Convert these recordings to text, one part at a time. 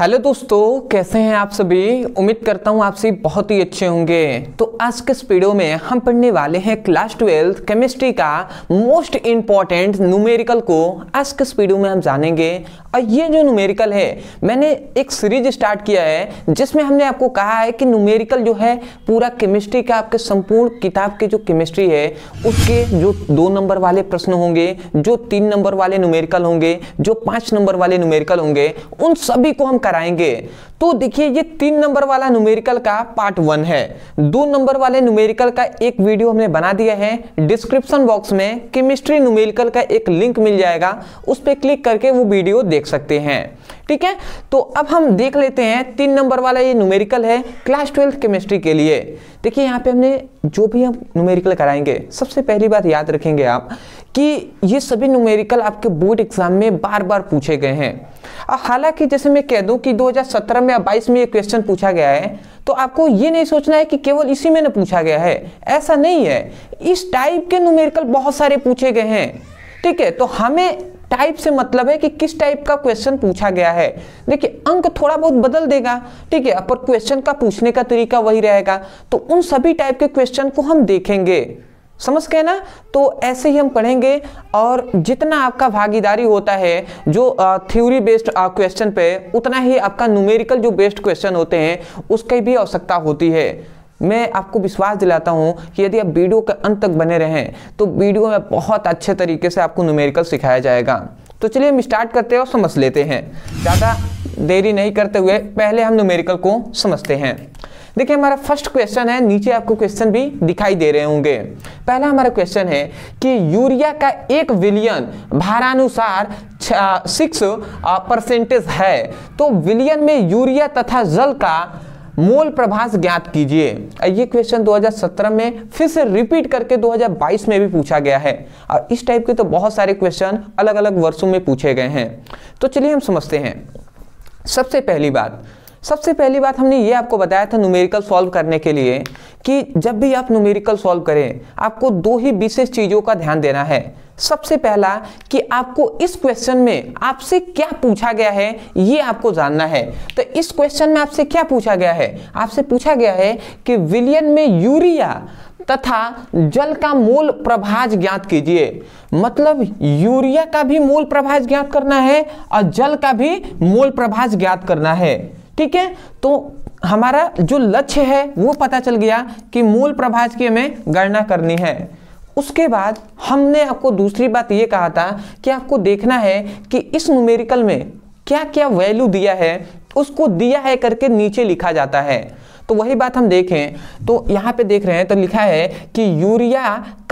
hello दोस्तों कैसे हैं आप सभी उम्मीद करता हूं आप सभी बहुत ही अच्छे होंगे तो आज के इस में हम पढ़ने वाले हैं क्लास ट्वेल्थ केमिस्ट्री का मोस्ट इम्पॉर्टेंट न्यूमेरिकल को आज के स्पीडो में हम जानेंगे और ये जो न्यूमेरिकल है मैंने एक सीरीज स्टार्ट किया है जिसमें हमने आपको कहा है कि न्यूमेरिकल जो है पूरा केमिस्ट्री का आपके संपूर्ण किताब की के जो केमिस्ट्री है उसके जो दो नंबर वाले प्रश्न होंगे जो तीन नंबर वाले न्यूमेरिकल होंगे जो पाँच नंबर वाले न्यूमेरिकल होंगे उन सभी को हम कराएंगे तो देखिए ये तीन नंबर वाला न्यूमेरिकल का पार्ट वन है दो नंबर वाले न्यूमेरिकल का एक वीडियो हमने बना दिया है डिस्क्रिप्शन बॉक्स में केमिस्ट्री न्यूमेरिकल का एक लिंक मिल जाएगा उस पर क्लिक करके वो वीडियो देख सकते हैं ठीक है तो अब हम देख लेते हैं तीन नंबर वाला ये न्यूमेरिकल है क्लास ट्वेल्थ केमिस्ट्री के लिए देखिए यहाँ पे हमने जो भी हम न्यूमेरिकल कराएंगे सबसे पहली बात याद रखेंगे आप कि ये सभी न्यूमेरिकल आपके बोर्ड एग्जाम में बार बार पूछे गए हैं हालांकि जैसे मैं कह दूं कि 2017 में या 22 में ये क्वेश्चन पूछा गया है तो आपको ये नहीं सोचना है कि केवल इसी में ना पूछा गया है ऐसा नहीं है इस टाइप के न्यूमेरिकल बहुत सारे पूछे गए हैं ठीक है तो हमें टाइप से मतलब है कि किस टाइप का क्वेश्चन पूछा गया है देखिए अंक थोड़ा बहुत बदल देगा ठीक है पर क्वेश्चन का पूछने का तरीका वही रहेगा तो उन सभी टाइप के क्वेश्चन को हम देखेंगे समझ गए ना तो ऐसे ही हम पढ़ेंगे और जितना आपका भागीदारी होता है जो थ्योरी बेस्ड क्वेश्चन पे उतना ही आपका न्यूमेरिकल जो बेस्ड क्वेश्चन होते हैं उसकी भी आवश्यकता होती है मैं आपको विश्वास दिलाता हूँ कि यदि आप वीडियो के अंत तक बने रहें तो वीडियो में बहुत अच्छे तरीके से आपको न्यूमेरिकल सिखाया जाएगा तो चलिए हम स्टार्ट करते हैं और समझ लेते हैं ज़्यादा देरी नहीं करते हुए पहले हम न्यूमेरिकल को समझते हैं देखिए हमारा फर्स्ट क्वेश्चन है नीचे आपको क्वेश्चन भी दिखाई दे रहे होंगे पहला हमारा क्वेश्चन है कि यूरिया का एक विलियन भारानुसार सिक्स परसेंटेज है तो विलियन में यूरिया तथा जल का मोल प्रभास ज्ञात कीजिए ये क्वेश्चन 2017 में फिर से रिपीट करके 2022 में भी पूछा गया है और इस टाइप के तो बहुत सारे क्वेश्चन अलग अलग वर्षों में पूछे गए हैं तो चलिए हम समझते हैं सबसे पहली बात सबसे पहली बात हमने ये आपको बताया था न्यूमेरिकल सॉल्व करने के लिए कि जब भी आप न्यूमेरिकल सॉल्व करें आपको दो ही विशेष चीज़ों का ध्यान देना है सबसे पहला कि आपको इस क्वेश्चन में आपसे क्या पूछा गया है ये आपको जानना है तो इस क्वेश्चन में आपसे क्या पूछा गया है आपसे पूछा गया है कि विलियन में यूरिया तथा जल का मूल प्रभाज ज्ञात कीजिए मतलब यूरिया का भी मूल प्रभाज ज्ञात करना है और जल का भी मूल प्रभाज ज्ञात करना है ठीक है तो हमारा जो लक्ष्य है वो पता चल गया कि मूल प्रभाज की हमें गणना करनी है उसके बाद हमने आपको दूसरी बात ये कहा था कि आपको देखना है कि इस न्यूमेरिकल में क्या क्या वैल्यू दिया है उसको दिया है करके नीचे लिखा जाता है तो वही बात हम देखें तो यहाँ पे देख रहे हैं तो लिखा है कि यूरिया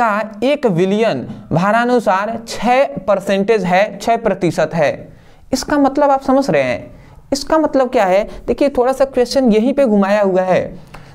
का एक विलियन भारानुसार 6 परसेंटेज है छ प्रतिशत है इसका मतलब आप समझ रहे हैं इसका मतलब क्या है देखिए थोड़ा सा क्वेश्चन यहीं पे घुमाया हुआ है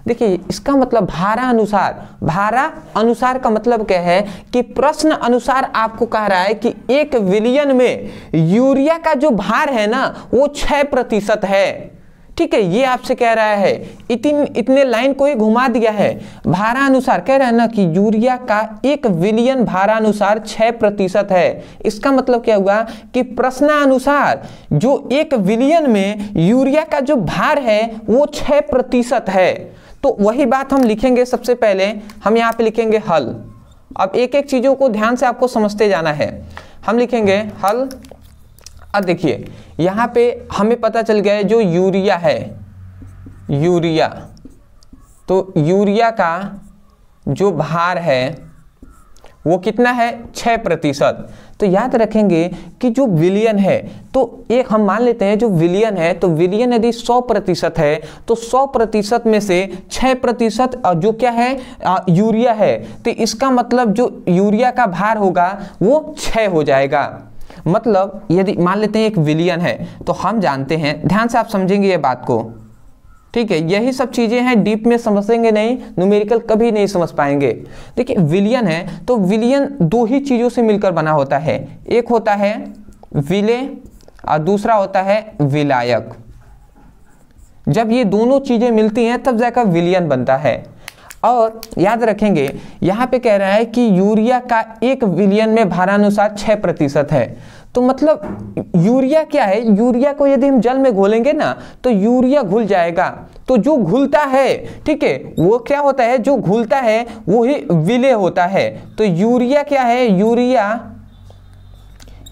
देखिए इसका मतलब भारा अनुसार भारा अनुसार का मतलब क्या है कि प्रश्न अनुसार आपको कह रहा है कि एक विलियन में यूरिया का जो भार है ना वो छह प्रतिशत है ठीक है ये आपसे कह रहा है इतन इतने लाइन को ही घुमा दिया है भारा अनुसार कह रहा है ना कि यूरिया का एक विलियन भारा अनुसार प्रतिशत है इसका मतलब क्या हुआ कि प्रश्नानुसार जो एक विलियन में यूरिया का जो भार है वो छह प्रतिशत है तो वही बात हम लिखेंगे सबसे पहले हम यहाँ पे लिखेंगे हल अब एक एक चीज़ों को ध्यान से आपको समझते जाना है हम लिखेंगे हल अब देखिए यहाँ पे हमें पता चल गया है जो यूरिया है यूरिया तो यूरिया का जो भार है वो कितना है छः प्रतिशत तो याद रखेंगे कि जो विलियन है तो एक हम मान लेते हैं जो विलियन है तो विलियन यदि 100 प्रतिशत है तो 100 प्रतिशत में से 6 प्रतिशत जो क्या है यूरिया है तो इसका मतलब जो यूरिया का भार होगा वो 6 हो जाएगा मतलब यदि मान लेते हैं एक विलियन है तो हम जानते हैं ध्यान से आप समझेंगे ये बात को ठीक है यही सब चीज़ें हैं डीप में समझेंगे नहीं न्यूमेरिकल कभी नहीं समझ पाएंगे देखिए विलियन है तो विलियन दो ही चीज़ों से मिलकर बना होता है एक होता है विले और दूसरा होता है विलायक जब ये दोनों चीज़ें मिलती हैं तब जाकर विलियन बनता है और याद रखेंगे यहाँ पे कह रहा है कि यूरिया का एक विलियन में भारानुसार छः प्रतिशत है तो मतलब यूरिया क्या है यूरिया को यदि हम जल में घोलेंगे ना तो यूरिया घुल जाएगा तो जो घुलता है ठीक है वो क्या होता है जो घुलता है वो ही विलय होता है तो यूरिया क्या है यूरिया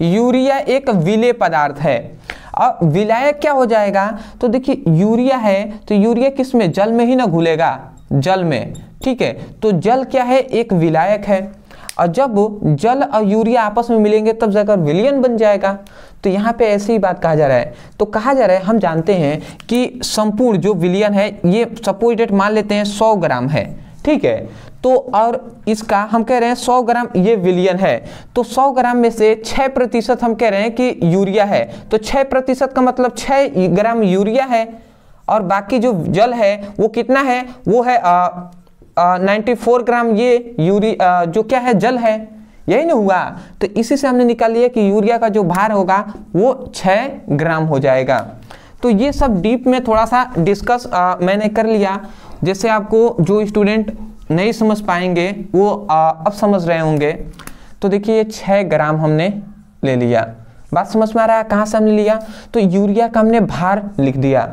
यूरिया एक विलय पदार्थ है और विलायक क्या हो जाएगा तो देखिए यूरिया है तो यूरिया किस में जल में ही ना घुलेगा जल में ठीक है तो जल क्या है एक विलायक है और जब जल और यूरिया आपस में मिलेंगे तब जाकर विलियन बन जाएगा तो यहाँ पे ऐसी ही बात कहा जा रहा है तो कहा जा रहा है हम जानते हैं कि संपूर्ण जो विलियन है ये डेट मान लेते हैं सौ ग्राम है ठीक है तो और इसका हम कह रहे हैं 100 ग्राम ये विलियन है तो 100 ग्राम में से 6 प्रतिशत हम कह रहे हैं कि यूरिया है तो 6 प्रतिशत का मतलब 6 ग्राम यूरिया है और बाकी जो जल है वो कितना है वो है आ, आ, 94 ग्राम ये यूरी आ, जो क्या है जल है यही ना हुआ तो इसी से हमने निकाल लिया कि यूरिया का जो भार होगा वो छः ग्राम हो जाएगा तो ये सब डीप में थोड़ा सा डिस्कस आ, मैंने कर लिया जैसे आपको जो स्टूडेंट नहीं समझ पाएंगे वो आ, अब समझ रहे होंगे तो देखिए ये छः ग्राम हमने ले लिया बात समझ में आ रहा है कहाँ से हमने लिया तो यूरिया का हमने भार लिख दिया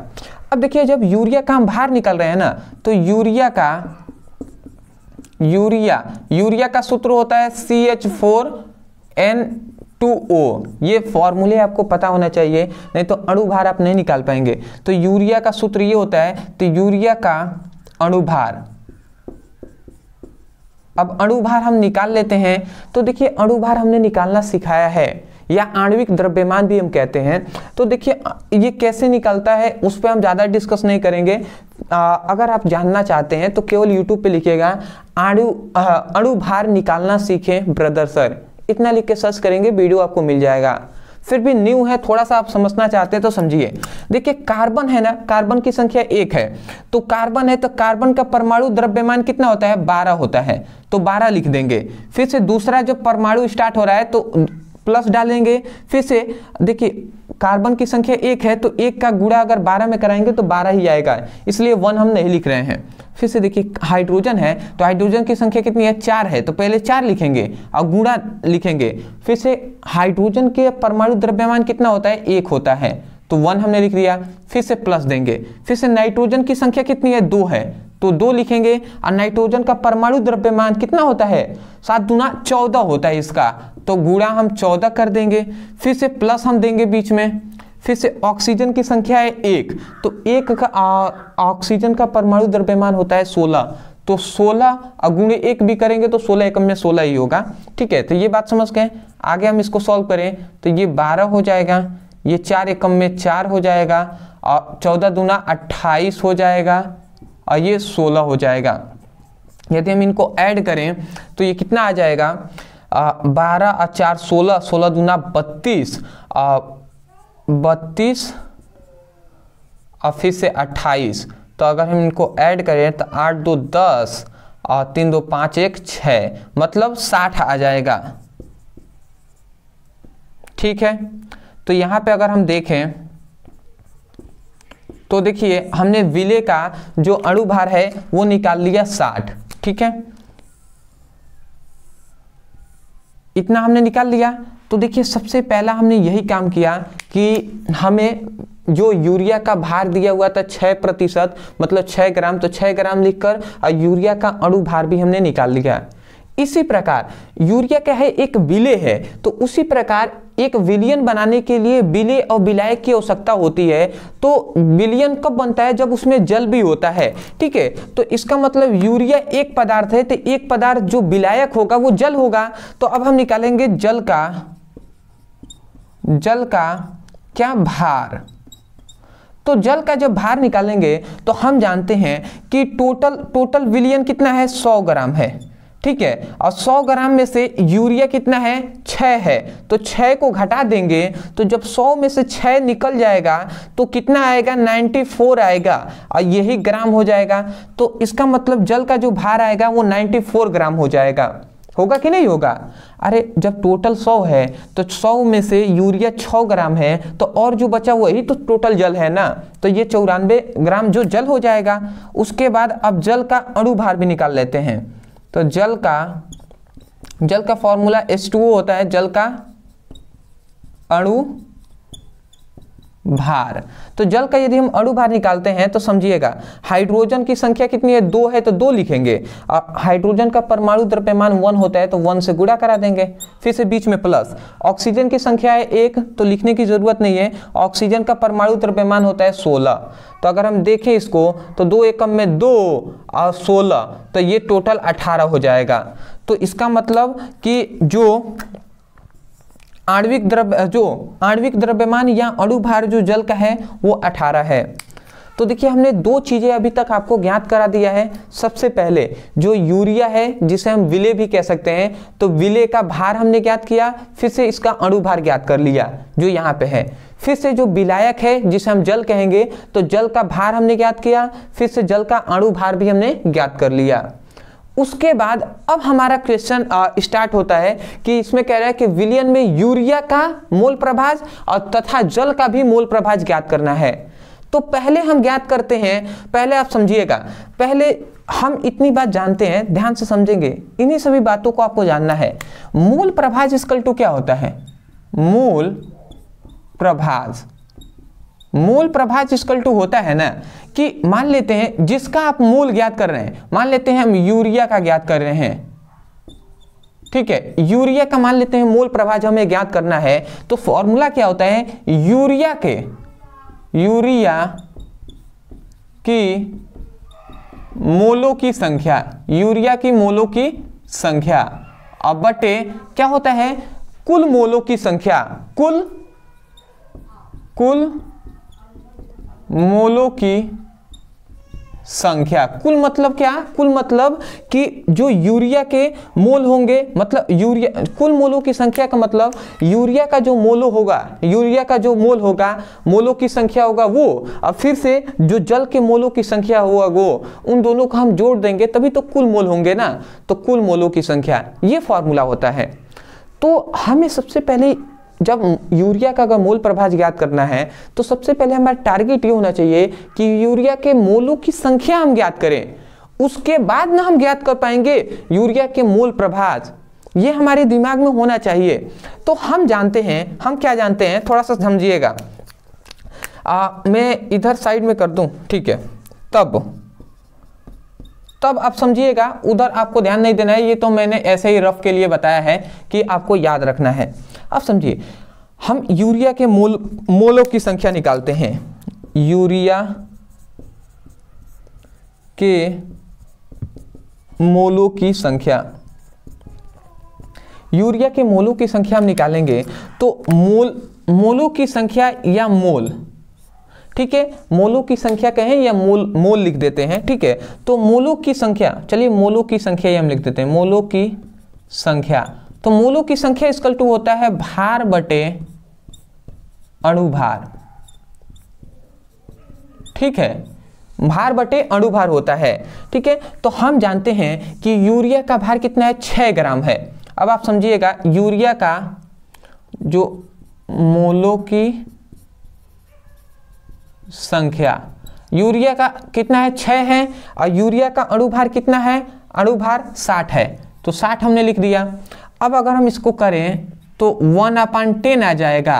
अब देखिए जब यूरिया का हम बाहर निकल रहे हैं ना तो यूरिया का यूरिया यूरिया का सूत्र होता है C H four N two O ये फॉर्मूले आपको पता होना चाहिए नहीं तो अणुभार आप नहीं निकाल पाएंगे तो यूरिया का सूत्र ये होता है तो यूरिया का अणुभार अब अणुभार हम निकाल लेते हैं तो देखिए अणुभार हमने निकालना सिखाया है या आणविक द्रव्यमान भी हम कहते हैं तो देखिए ये कैसे निकलता है उस पर हम ज़्यादा डिस्कस नहीं करेंगे आ, अगर आप जानना चाहते हैं तो केवल यूट्यूब पे लिखिएगा अणु अणु भार निकालना सीखें ब्रदर सर इतना लिख के सर्च करेंगे वीडियो आपको मिल जाएगा फिर भी न्यू है थोड़ा सा आप समझना चाहते हैं तो समझिए देखिए कार्बन है ना कार्बन की संख्या एक है तो कार्बन है तो कार्बन का परमाणु द्रव्यमान कितना होता है बारह होता है तो बारह लिख देंगे फिर से दूसरा जो परमाणु स्टार्ट हो रहा है तो प्लस डालेंगे फिर से देखिए कार्बन की संख्या एक है तो एक का गुड़ा अगर बारह में कराएंगे तो बारह ही आएगा इसलिए वन हम नहीं लिख रहे हैं फिर से देखिए हाइड्रोजन है तो हाइड्रोजन की संख्या कितनी है चार है तो पहले चार लिखेंगे और गुड़ा लिखेंगे फिर से हाइड्रोजन के परमाणु द्रव्यमान कितना होता है एक होता है तो वन हमने लिख दिया फिर से प्लस देंगे फिर से नाइट्रोजन की संख्या कितनी है दो है तो दो लिखेंगे और नाइट्रोजन का परमाणु द्रव्यमान कितना होता है सात दुना चौदह होता है इसका तो गुड़ा हम चौदह कर देंगे फिर से प्लस हम देंगे बीच में फिर से ऑक्सीजन की संख्या है एक तो एक का ऑक्सीजन का परमाणु द्रव्यमान होता है सोलह तो सोलह अगुणे एक भी करेंगे तो सोलह एकम में सोलह ही होगा ठीक है तो ये बात समझ गए आगे हम इसको सॉल्व करें तो ये बारह हो जाएगा ये चार एकम में चार हो जाएगा और चौदह दूना अट्ठाईस हो जाएगा और ये सोलह हो जाएगा यदि हम इनको ऐड करें तो ये कितना आ जाएगा बारह चार सोलह सोलह दूना बत्तीस बत्तीस और फिर से अट्ठाईस तो अगर हम इनको ऐड करें तो आठ दो दस और तीन दो पाँच एक छः मतलब साठ आ जाएगा ठीक है तो यहाँ पे अगर हम देखें तो देखिए हमने विले का जो अणुभार है वो निकाल लिया साठ ठीक है इतना हमने निकाल लिया तो देखिए सबसे पहला हमने यही काम किया कि हमें जो यूरिया का भार दिया हुआ था छः प्रतिशत मतलब छः ग्राम तो छः ग्राम लिखकर और यूरिया का अणु भार भी हमने निकाल लिया इसी प्रकार यूरिया क्या है एक विले है तो उसी प्रकार एक विलियन बनाने के लिए विले और विलाय की आवश्यकता होती है तो विलियन कब बनता है जब उसमें जल भी होता है ठीक है तो इसका मतलब यूरिया एक पदार्थ है तो एक पदार्थ जो विलायक होगा वो जल होगा तो अब हम निकालेंगे जल का जल का क्या भार तो जल का जब भार निकालेंगे तो हम जानते हैं कि टोटल टोटल विलियन कितना है सौ ग्राम है ठीक है और 100 ग्राम में से यूरिया कितना है 6 है तो 6 को घटा देंगे तो जब 100 में से 6 निकल जाएगा तो कितना आएगा 94 आएगा और यही ग्राम हो जाएगा तो इसका मतलब जल का जो भार आएगा वो 94 ग्राम हो जाएगा होगा कि नहीं होगा अरे जब टोटल 100 है तो 100 में से यूरिया 6 ग्राम है तो और जो बचा वही तो टोटल जल है ना तो ये चौरानवे ग्राम जो जल हो जाएगा उसके बाद अब जल का अणुभार भी निकाल लेते हैं तो जल का जल का फॉर्मूला एस टू होता है जल का अणु भार तो जल का यदि हम अणु भार निकालते हैं तो समझिएगा हाइड्रोजन की संख्या कितनी है दो है तो दो लिखेंगे हाइड्रोजन का परमाणु द्रव्यमान वन होता है तो वन से गुणा करा देंगे फिर से बीच में प्लस ऑक्सीजन की संख्या है एक तो लिखने की जरूरत नहीं है ऑक्सीजन का परमाणु द्रव्यमान होता है सोलह तो अगर हम देखें इसको तो दो एकम में दो और सोलह तो ये टोटल अठारह हो जाएगा तो इसका मतलब कि जो आणविक द्रव्य जो आणविक द्रव्यमान या अणुभार जो जल का है वो अठारह है तो देखिए हमने दो चीज़ें अभी तक आपको ज्ञात करा दिया है सबसे पहले जो यूरिया है जिसे हम विले भी कह सकते हैं तो विले का भार हमने ज्ञात किया फिर से इसका अणुभार ज्ञात कर लिया जो यहाँ पे है फिर से जो विलायक है जिसे हम जल कहेंगे तो जल का भार हमने ज्ञात किया फिर से जल का अणुभार भी हमने ज्ञात कर लिया उसके बाद अब हमारा क्वेश्चन स्टार्ट होता है कि इसमें कह रहा है कि विलियन में यूरिया का मोल प्रभाज और तथा जल का भी मोल प्रभाज ज्ञात करना है तो पहले हम ज्ञात करते हैं पहले आप समझिएगा पहले हम इतनी बात जानते हैं ध्यान से समझेंगे इन्हीं सभी बातों को आपको जानना है मूल प्रभाज इसकल टू क्या होता है मूल प्रभाज मूल प्रभाज इजकल टू होता है ना कि मान लेते हैं जिसका आप मूल ज्ञात कर रहे हैं मान लेते हैं हम यूरिया का ज्ञात कर रहे हैं ठीक है यूरिया का मान लेते हैं मूल प्रभाज हमें ज्ञात करना है तो फॉर्मूला क्या होता है यूरिया के यूरिया की मोलों की संख्या यूरिया की मोलों की संख्या अब बटे क्या होता है कुल मोलों की संख्या कुल कुल मोलों की संख्या कुल मतलब क्या कुल मतलब कि जो यूरिया के मोल होंगे मतलब यूरिया कुल मोलों की संख्या का मतलब यूरिया का जो मोलो होगा यूरिया का जो मोल होगा मोलों की संख्या होगा वो और फिर से जो जल के मोलों की संख्या होगा वो उन दोनों को हम जोड़ देंगे तभी तो कुल मोल होंगे ना तो कुल मोलों की संख्या ये फॉर्मूला होता है तो हमें सबसे पहले जब यूरिया का अगर मूल प्रभाज ज्ञात करना है तो सबसे पहले हमारा टारगेट ये होना चाहिए कि यूरिया के मूलों की संख्या हम ज्ञात करें उसके बाद ना हम ज्ञात कर पाएंगे यूरिया के मूल प्रभाज ये हमारे दिमाग में होना चाहिए तो हम जानते हैं हम क्या जानते हैं थोड़ा सा समझिएगा मैं इधर साइड में कर दूं ठीक है तब तब आप समझिएगा उधर आपको ध्यान नहीं देना है ये तो मैंने ऐसे ही रफ के लिए बताया है कि आपको याद रखना है अब समझिए हम यूरिया के मोल मोलों की संख्या निकालते हैं यूरिया के मोलों की संख्या यूरिया के मोलों की संख्या हम निकालेंगे तो मोल मोलों की संख्या या मोल ठीक है मोलों की संख्या कहें या मोल मोल लिख देते हैं ठीक है तो मोलों की संख्या चलिए मोलों की संख्या ही हम लिख देते हैं मोलों की संख्या तो मूलों की संख्या इसकल टू होता है भार बटे अणुभार ठीक है भार बटे अणुभार होता है ठीक है तो हम जानते हैं कि यूरिया का भार कितना है छह ग्राम है अब आप समझिएगा यूरिया का जो मोलों की संख्या यूरिया का कितना है छह है और यूरिया का अणुभार कितना है अणुभार साठ है तो साठ हमने लिख दिया अब अगर हम इसको करें तो वन अपान टेन आ जाएगा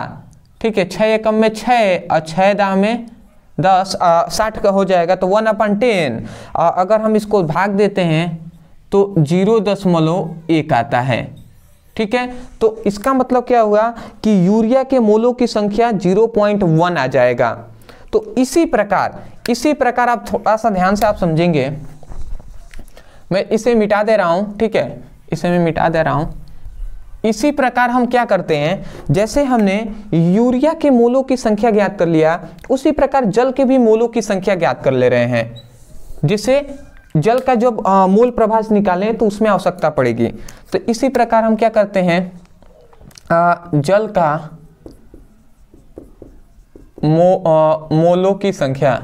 ठीक है छः एकम में छः और छः दाम में दस साठ का हो जाएगा तो वन अपान टेन अगर हम इसको भाग देते हैं तो जीरो दशमलव एक आता है ठीक है तो इसका मतलब क्या हुआ कि यूरिया के मोलों की संख्या जीरो पॉइंट वन आ जाएगा तो इसी प्रकार इसी प्रकार आप थोड़ा सा ध्यान से आप समझेंगे मैं इसे मिटा दे रहा हूँ ठीक है इसे मैं मिटा दे रहा हूँ इसी प्रकार हम क्या करते हैं जैसे हमने यूरिया के मोलों की संख्या ज्ञात कर लिया उसी प्रकार जल के भी मोलों की संख्या ज्ञात कर ले रहे हैं जिसे जल का जब मूल प्रभास निकालें तो उसमें आवश्यकता पड़ेगी तो इसी प्रकार हम क्या करते हैं आ, जल का मो, आ, मोलों की संख्या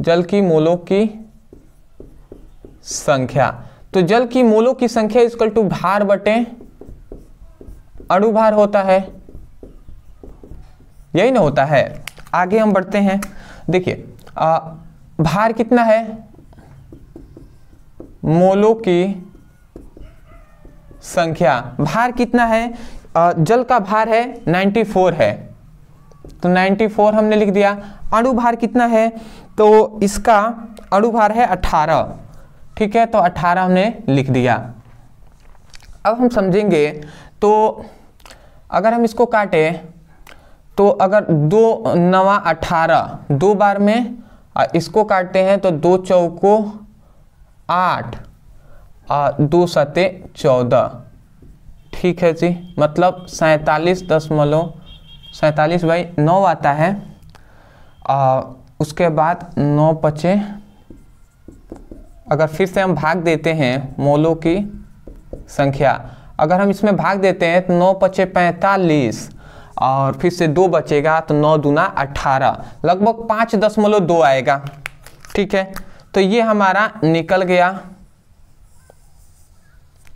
जल की मोलों की संख्या तो जल की मोलों की संख्या इजकल टू भार बटे अणुभार होता है यही ना होता है आगे हम बढ़ते हैं देखिए भार कितना है मोलों की संख्या भार कितना है जल का भार है 94 है तो 94 हमने लिख दिया अणुभार कितना है तो इसका अणुभार है 18 ठीक है तो 18 हमने लिख दिया अब हम समझेंगे तो अगर हम इसको काटें तो अगर दो नवा अठारह दो बार में इसको काटते हैं तो दो चौको आठ दो सते चौदह ठीक है जी मतलब सैंतालीस दशमलव सैंतालीस बाई नौ आता है आ, उसके बाद नौ पचे अगर फिर से हम भाग देते हैं मोलों की संख्या अगर हम इसमें भाग देते हैं तो नौ पचे पैंतालीस और फिर से दो बचेगा तो नौ दूना अट्ठारह लगभग पाँच दशमलव दो आएगा ठीक है तो ये हमारा निकल गया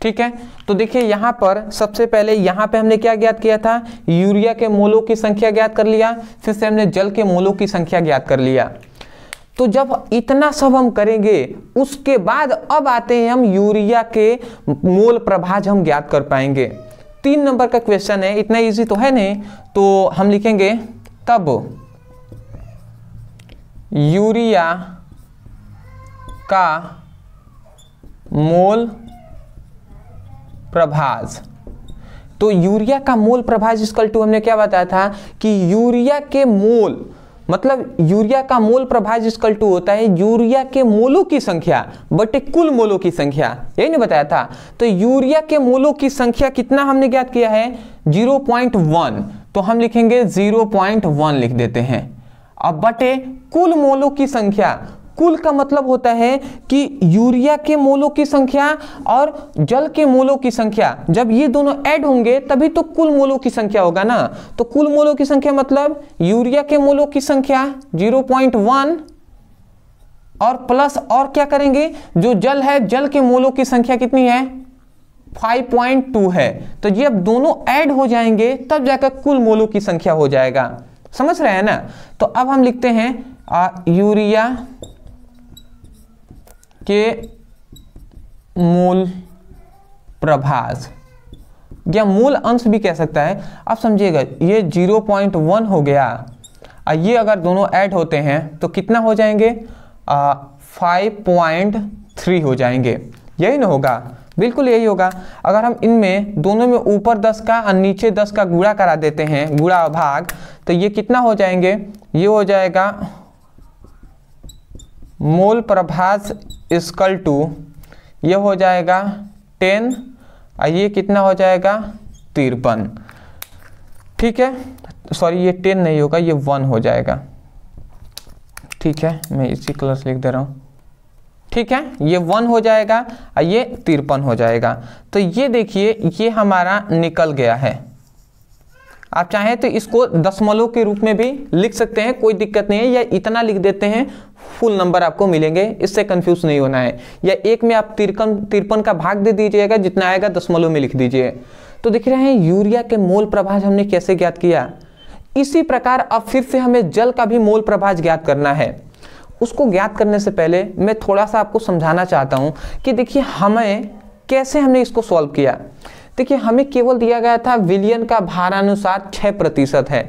ठीक है तो देखिए यहाँ पर सबसे पहले यहाँ पे हमने क्या ज्ञात किया था यूरिया के मोलों की संख्या ज्ञात कर लिया फिर से हमने जल के मोलों की संख्या ज्ञात कर लिया तो जब इतना सब हम करेंगे उसके बाद अब आते हैं हम यूरिया के मोल प्रभाज हम ज्ञात कर पाएंगे तीन नंबर का क्वेश्चन है इतना इजी तो है नहीं तो हम लिखेंगे तब यूरिया का मोल प्रभाज तो यूरिया का मोल प्रभाज इसकल टू हमने क्या बताया था कि यूरिया के मोल मतलब यूरिया का मोल प्रभाज स्कल टू होता है यूरिया के मोलों की संख्या बटे कुल मोलों की संख्या यही नहीं बताया था तो यूरिया के मोलों की संख्या कितना हमने ज्ञात किया है 0.1 तो हम लिखेंगे 0.1 लिख देते हैं अब बटे कुल मोलों की संख्या कुल का मतलब होता है कि यूरिया के मोलों की संख्या और जल के मोलों की संख्या जब ये दोनों ऐड होंगे तभी तो कुल मोलों की संख्या होगा ना तो कुल मोलों की संख्या मतलब यूरिया के मोलों की संख्या 0.1 और प्लस और क्या करेंगे जो जल है जल के मोलों की संख्या कितनी है 5.2 है तो जब दोनों ऐड हो जाएंगे तब जाकर कुल मोलों की संख्या हो जाएगा समझ रहे हैं ना तो अब हम लिखते हैं आ, यूरिया के मूल प्रभास या मूल अंश भी कह सकता है आप समझिएगा ये 0.1 हो गया और ये अगर दोनों ऐड होते हैं तो कितना हो जाएंगे फाइव पॉइंट थ्री हो जाएंगे यही ना होगा बिल्कुल यही होगा अगर हम इनमें दोनों में ऊपर दस का और नीचे दस का गुड़ा करा देते हैं गुड़ा भाग तो ये कितना हो जाएंगे ये हो जाएगा मूल प्रभास स्कल टू ये हो जाएगा टेन और ये कितना हो जाएगा तिरपन ठीक है सॉरी ये टेन नहीं होगा ये वन हो जाएगा ठीक है मैं इसी कलर से लिख दे रहा हूँ ठीक है ये वन हो जाएगा और ये तिरपन हो जाएगा तो ये देखिए ये हमारा निकल गया है आप चाहें तो इसको दशमलव के रूप में भी लिख सकते हैं कोई दिक्कत नहीं है या इतना लिख देते हैं फुल नंबर आपको मिलेंगे इससे कंफ्यूज नहीं होना है या एक में आप तिरकन तिरपन का भाग दे दीजिएगा जितना आएगा दशमलव में लिख दीजिए तो देख रहे हैं यूरिया के मोल प्रभाज हमने कैसे ज्ञात किया इसी प्रकार अब फिर से हमें जल का भी मोल प्रभाज ज्ञात करना है उसको ज्ञात करने से पहले मैं थोड़ा सा आपको समझाना चाहता हूँ कि देखिए हमें कैसे हमने इसको सॉल्व किया देखिए हमें केवल दिया गया था विलियन का भार अनुसार छह प्रतिशत है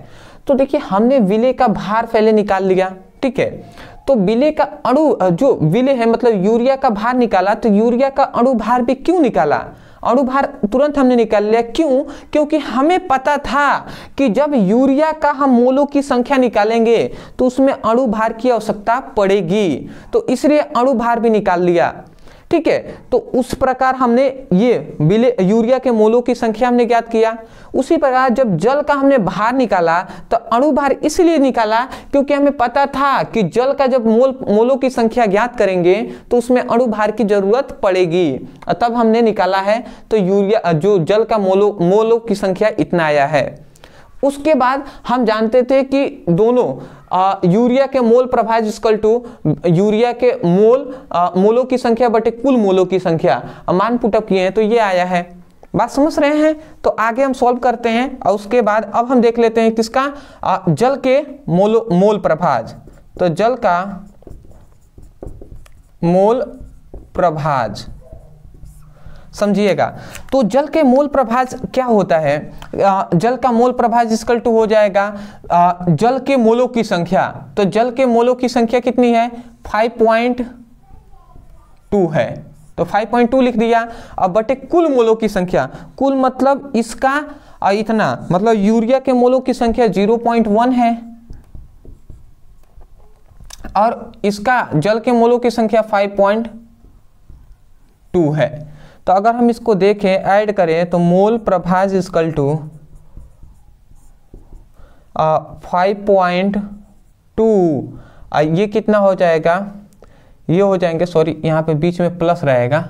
तो देखिए हमने विले का भार पहले निकाल लिया ठीक है तो विले का अणु जो विले है मतलब यूरिया का भार निकाला तो यूरिया का अणु भार भी क्यों निकाला अणु भार तुरंत हमने निकाल लिया क्यों क्योंकि हमें पता था कि जब यूरिया का हम मोलों की संख्या निकालेंगे तो उसमें अणु भार की आवश्यकता पड़ेगी तो इसलिए अणु भार भी निकाल लिया ठीक है तो उस प्रकार हमने ये बिले यूरिया के मोलों की संख्या हमने ज्ञात किया उसी प्रकार जब जल का हमने भार निकाला तो अणु भार इसलिए निकाला क्योंकि हमें पता था कि जल का जब मोल मोलों की संख्या ज्ञात करेंगे तो उसमें अणु भार की जरूरत पड़ेगी तब हमने निकाला है तो यूरिया जो जल का मोलो मोलों की संख्या इतना आया है उसके बाद हम जानते थे कि दोनों यूरिया के मोल प्रभाज स्कल टू यूरिया के मोल मोलों की संख्या बटे कुल मोलों की संख्या मान पुटअप किए हैं तो ये आया है बात समझ रहे हैं तो आगे हम सॉल्व करते हैं और उसके बाद अब हम देख लेते हैं किसका आ, जल के मोलो मोल प्रभाज तो जल का मोल प्रभाज समझिएगा तो जल के मूल प्रभाज क्या होता है जल का मूल प्रभाज स्कल टू हो जाएगा जल के मोलों की संख्या तो जल के मोलों की संख्या कितनी है 5.2 है तो 5.2 लिख दिया अब बटे कुल मोलों की संख्या कुल मतलब इसका इतना मतलब यूरिया के मोलों की संख्या 0.1 है और इसका जल के मोलों की संख्या 5.2 है तो अगर हम इसको देखें ऐड करें तो मोल प्रभाज equal to five point two ये कितना हो जाएगा ये हो जाएंगे सॉरी यहाँ पे बीच में प्लस रहेगा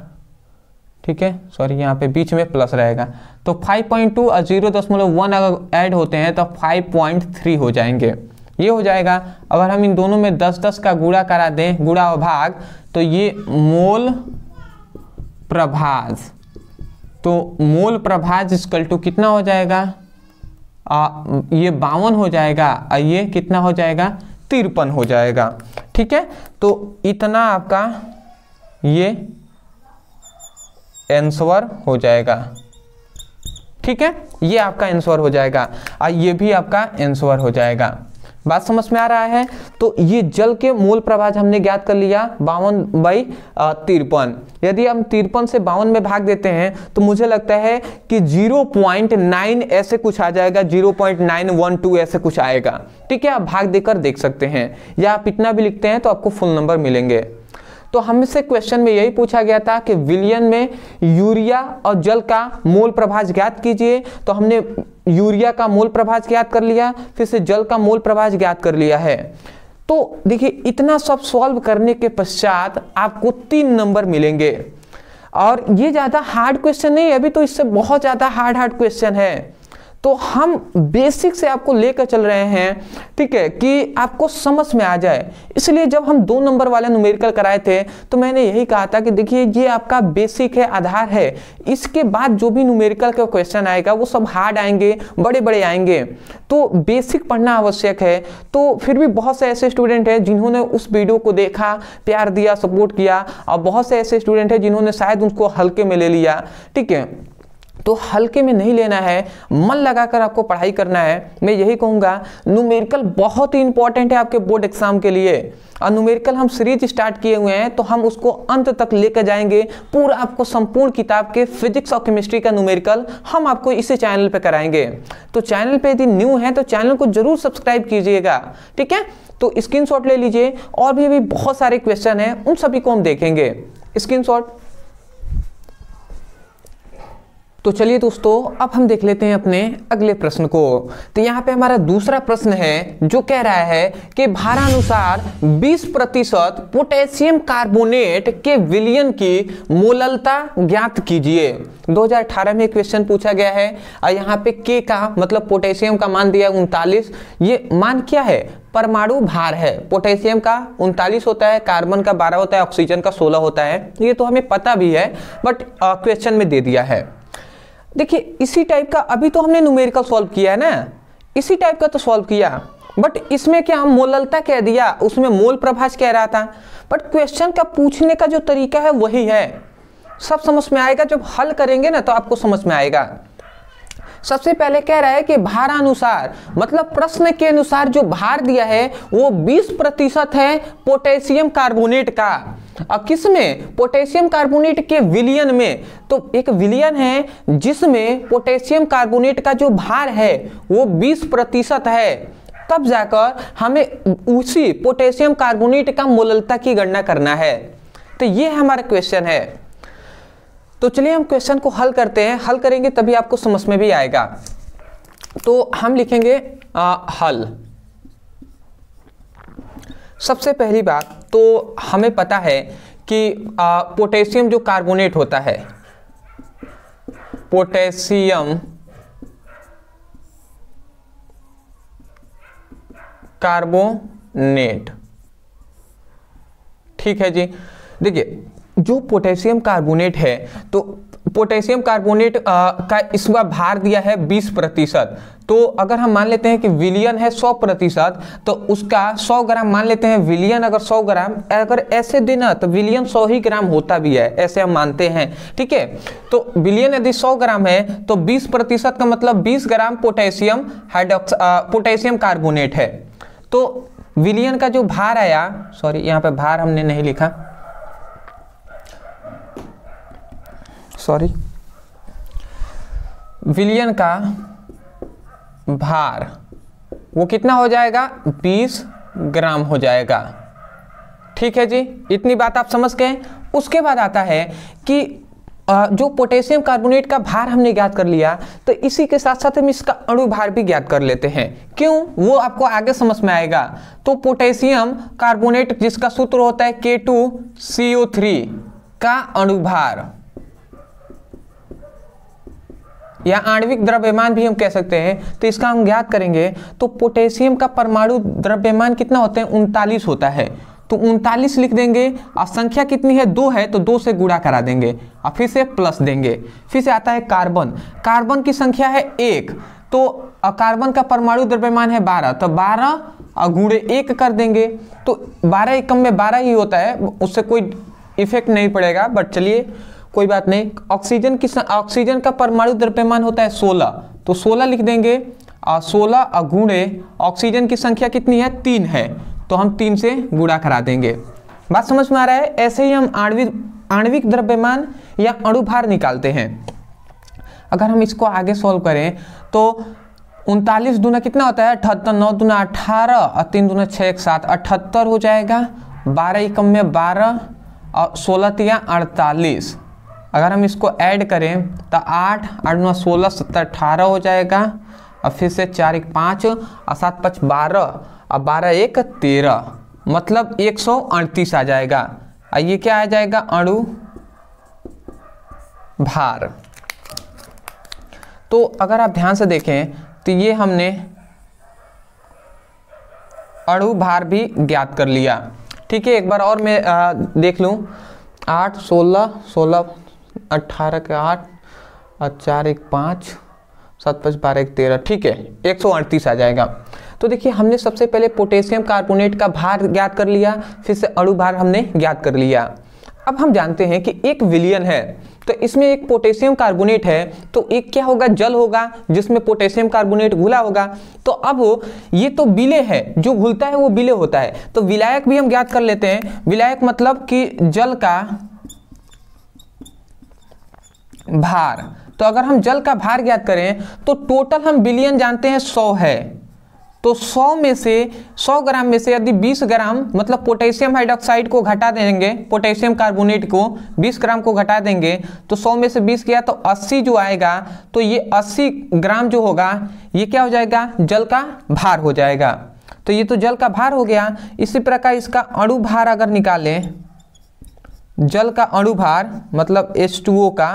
ठीक है सॉरी यहाँ पे बीच में प्लस रहेगा तो 5.2 और जीरो दशमलव वन अगर ऐड होते हैं तो 5.3 हो जाएंगे ये हो जाएगा अगर हम इन दोनों में 10 10 का गुड़ा करा दें गुड़ा और भाग तो ये मोल प्रभाज तो मोल प्रभाज इसकल टू कितना हो जाएगा आ, ये बावन हो जाएगा और ये कितना हो जाएगा तिरपन हो जाएगा ठीक है तो इतना आपका ये एंसवर हो जाएगा ठीक है ये आपका एंसवर हो जाएगा और ये भी आपका एंसवर हो जाएगा बात समझ में आ रहा है तो ये जल के मूल प्रभाज हमने ज्ञात कर लिया बावन बाई तिरपन यदि हम तिरपन से बावन में भाग देते हैं तो मुझे लगता है कि 0.9 ऐसे कुछ आ जाएगा 0.912 ऐसे कुछ आएगा ठीक है आप भाग देकर देख सकते हैं या आप इतना भी लिखते हैं तो आपको फुल नंबर मिलेंगे तो हमसे क्वेश्चन में यही पूछा गया था कि विलियन में यूरिया और जल का मूल प्रभाज ज्ञात कीजिए तो हमने यूरिया का मूल प्रभाज ज्ञात कर लिया फिर से जल का मूल प्रभाज ज्ञात कर लिया है तो देखिए इतना सब सॉल्व करने के पश्चात आपको तीन नंबर मिलेंगे और ये ज़्यादा हार्ड क्वेश्चन नहीं है अभी तो इससे बहुत ज़्यादा हार्ड हार्ड क्वेश्चन है तो हम बेसिक से आपको लेकर चल रहे हैं ठीक है कि आपको समझ में आ जाए इसलिए जब हम दो नंबर वाले नुमेरिकल कराए थे तो मैंने यही कहा था कि देखिए ये आपका बेसिक है आधार है इसके बाद जो भी नुमेरिकल का क्वेश्चन आएगा वो सब हार्ड आएंगे बड़े बड़े आएंगे तो बेसिक पढ़ना आवश्यक है तो फिर भी बहुत से ऐसे स्टूडेंट हैं जिन्होंने उस वीडियो को देखा प्यार दिया सपोर्ट किया और बहुत से ऐसे स्टूडेंट हैं जिन्होंने शायद उनको हल्के में ले लिया ठीक है तो हल्के में नहीं लेना है मन लगाकर आपको पढ़ाई करना है मैं यही कहूँगा न्यूमेरिकल बहुत ही इंपॉर्टेंट है आपके बोर्ड एग्जाम के लिए और न्यूमेरिकल हम सीरीज स्टार्ट किए हुए हैं तो हम उसको अंत तक लेकर जाएंगे पूरा आपको संपूर्ण किताब के फिजिक्स और केमिस्ट्री का न्यूमेरिकल हम आपको इसी चैनल पर कराएंगे तो चैनल पर यदि न्यू है तो चैनल को जरूर सब्सक्राइब कीजिएगा ठीक है तो स्क्रीन ले लीजिए और भी अभी बहुत सारे क्वेश्चन हैं उन सभी को हम देखेंगे स्क्रीन तो चलिए दोस्तों अब हम देख लेते हैं अपने अगले प्रश्न को तो यहाँ पे हमारा दूसरा प्रश्न है जो कह रहा है कि भारानुसार 20 प्रतिशत पोटेशियम कार्बोनेट के विलियन की मोललता ज्ञात कीजिए 2018 में क्वेश्चन पूछा गया है और यहाँ पे के का मतलब पोटेशियम का मान दिया उनतालीस ये मान क्या है परमाणु भार है पोटेशियम का उनतालीस होता है कार्बन का बारह होता है ऑक्सीजन का सोलह होता है ये तो हमें पता भी है बट क्वेश्चन में दे दिया है देखिए इसी टाइप का अभी तो हमने न्यूमेरिकल सॉल्व किया है ना इसी टाइप का तो सॉल्व किया बट इसमें क्या हम मोललता कह दिया उसमें मोल प्रभाष कह रहा था बट क्वेश्चन का पूछने का जो तरीका है वही है सब समझ में आएगा जब हल करेंगे ना तो आपको समझ में आएगा सबसे पहले कह रहा है कि भारानुसार मतलब प्रश्न के अनुसार जो भार दिया है वो 20 प्रतिशत है पोटेशियम कार्बोनेट का अब में पोटेशियम कार्बोनेट के विलियन में तो एक विलियन है जिसमें पोटेशियम कार्बोनेट का जो भार है वो 20 प्रतिशत है तब जाकर हमें उसी पोटेशियम कार्बोनेट का मोललता की गणना करना है तो ये हमारा क्वेश्चन है तो चलिए हम क्वेश्चन को हल करते हैं हल करेंगे तभी आपको समझ में भी आएगा तो हम लिखेंगे आ, हल सबसे पहली बात तो हमें पता है कि पोटेशियम जो कार्बोनेट होता है पोटेशियम कार्बोनेट ठीक है जी देखिए जो पोटेशियम कार्बोनेट है तो पोटेशियम कार्बोनेट का इसका भार दिया है 20 प्रतिशत तो अगर हम मान लेते हैं कि विलियन है 100 प्रतिशत तो उसका 100 ग्राम मान लेते हैं विलियन अगर 100 ग्राम अगर ऐसे देना तो विलियन 100 ही ग्राम होता भी है ऐसे हम मानते हैं ठीक है तो विलियन यदि 100 ग्राम है तो 20 प्रतिशत का मतलब 20 gram potassium hydrox potassium carbonate है तो विलियन का जो भार आया सॉरी यहाँ पर भार हमने नहीं लिखा सॉरी विलियन का भार वो कितना हो जाएगा 20 ग्राम हो जाएगा ठीक है जी इतनी बात आप समझ गए उसके बाद आता है कि जो पोटेशियम कार्बोनेट का भार हमने ज्ञात कर लिया तो इसी के साथ साथ हम इसका अणु भार भी ज्ञात कर लेते हैं क्यों वो आपको आगे समझ में आएगा तो पोटेशियम कार्बोनेट जिसका सूत्र होता है के टू सी थ्री का अणुभार या आणविक द्रव्यमान भी हम कह सकते हैं तो इसका हम ज्ञात करेंगे तो पोटेशियम का परमाणु द्रव्यमान कितना होता है उनतालीस होता है तो उनतालीस लिख देंगे और संख्या कितनी है दो है तो दो से गुड़ा करा देंगे और फिर से प्लस देंगे फिर से आता है कार्बन कार्बन की संख्या है एक तो कार्बन का परमाणु द्रव्यमान है बारह तो बारह और गुड़े एक कर देंगे तो बारह एकम में बारह ही होता है उससे कोई इफेक्ट नहीं पड़ेगा बट चलिए कोई बात नहीं ऑक्सीजन की ऑक्सीजन का परमाणु द्रव्यमान होता है 16 तो 16 लिख देंगे और सोलह अगुणे ऑक्सीजन की संख्या कितनी है तीन है तो हम तीन से गुणा करा देंगे बात समझ में आ रहा है ऐसे ही हम आणविक आणविक द्रव्यमान या अणुभार निकालते हैं अगर हम इसको आगे सॉल्व करें तो उनतालीस दुना कितना होता है अठहत्तर नौ दुना अठारह और तीन दुना छः एक सात अठहत्तर हो जाएगा बारह इकम में बारह और सोलह तिया अड़तालीस अगर हम इसको ऐड करें तो आठ आठ नौ सोलह सत्तर अठारह हो जाएगा और फिर से चार एक पाँच और सात पाँच बारह और बारह एक तेरह मतलब एक सौ अड़तीस आ जाएगा और ये क्या आ जाएगा अणु भार तो अगर आप ध्यान से देखें तो ये हमने अणु भार भी ज्ञात कर लिया ठीक है एक बार और मैं देख लूँ आठ सोलह सोलह अट्ठारह के आठ और चार एक पाँच सात पाँच बारह एक तेरह ठीक है एक सौ अड़तीस आ जाएगा तो देखिए हमने सबसे पहले पोटेशियम कार्बोनेट का भार ज्ञात कर लिया फिर से अड़ु भार हमने ज्ञात कर लिया अब हम जानते हैं कि एक विलियन है तो इसमें एक पोटेशियम कार्बोनेट है तो एक क्या होगा जल होगा जिसमें पोटेशियम कार्बोनेट घुला होगा तो अब ये तो बिले है जो घुलता है वो बिले होता है तो विलायक भी हम ज्ञात कर लेते हैं विलायक मतलब कि जल का भार तो अगर हम जल का भार ज्ञात करें तो टोटल हम बिलियन जानते हैं सौ है तो 100 में से 100 ग्राम में से यदि 20 ग्राम मतलब पोटेशियम हाइड्रोक्साइड को घटा देंगे पोटेशियम कार्बोनेट को 20 ग्राम को घटा देंगे तो 100 में से 20 गया तो 80 जो आएगा तो ये 80 ग्राम जो होगा ये क्या हो जाएगा जल का भार हो जाएगा तो ये तो जल का भार हो गया इसी प्रकार इसका अणु भार अगर निकालें जल का अणुभार मतलब H2O का